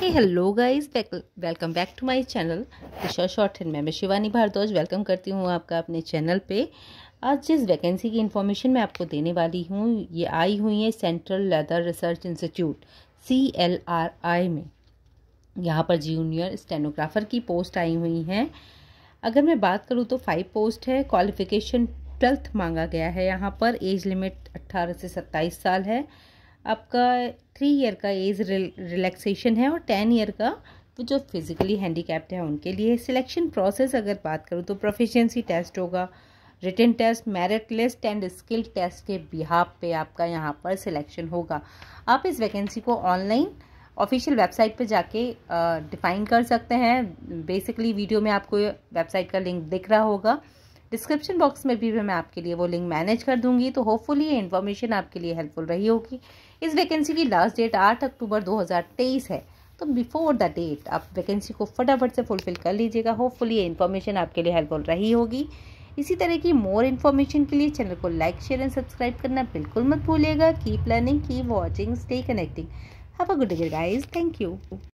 hey hello guys welcome back to my channel Disha short and मैं Shivani Bhardwaj welcome करती हूँ आपका अपने चैनल पे आज जिस वैकेंसी की इन्फॉर्मेशन मैं आपको देने वाली हूँ ये आई हुई है central leather research institute C L R I में यहाँ पर जूनियर स्टेनोग्राफर की पोस्ट आई हुई हैं अगर मैं बात करूँ तो फाइव पोस्ट है क्वालिफिकेशन ट्वेल्थ मांगा गया है यहाँ पर एज लिमिट अट्ठारह से सत्ताईस साल है आपका थ्री ईयर का एज रिलैक्सेशन है और टेन ईयर का वो जो फिज़िकली हैंडीकैप्ड है उनके लिए सिलेक्शन प्रोसेस अगर बात करूँ तो प्रोफिशेंसी टेस्ट होगा written test merit list and skill test के बिहाब पे आपका यहाँ पर सिलेक्शन होगा आप इस वैकेंसी को ऑनलाइन ऑफिशियल वेबसाइट पर जाके डिफ़ाइन कर सकते हैं बेसिकली वीडियो में आपको वेबसाइट का लिंक दिख रहा होगा डिस्क्रिप्शन बॉक्स में भी मैं आपके लिए वो लिंक मैनेज कर दूंगी तो होपफुली ये इन्फॉर्मेशन आपके लिए हेल्पफुल रही होगी इस वैकेंसी की लास्ट डेट आठ अक्टूबर 2023 है तो बिफोर द डेट आप वैकेंसी को फटाफट से फुलफिल कर लीजिएगा होपफुली ये इन्फॉर्मेशन आपके लिए हेल्पफुल रही होगी इसी तरह की मोर इन्फॉर्मेशन के लिए चैनल को लाइक शेयर एंड सब्सक्राइब करना बिल्कुल मत भूलिएगा keep learning keep watching stay connecting have a good day guys thank you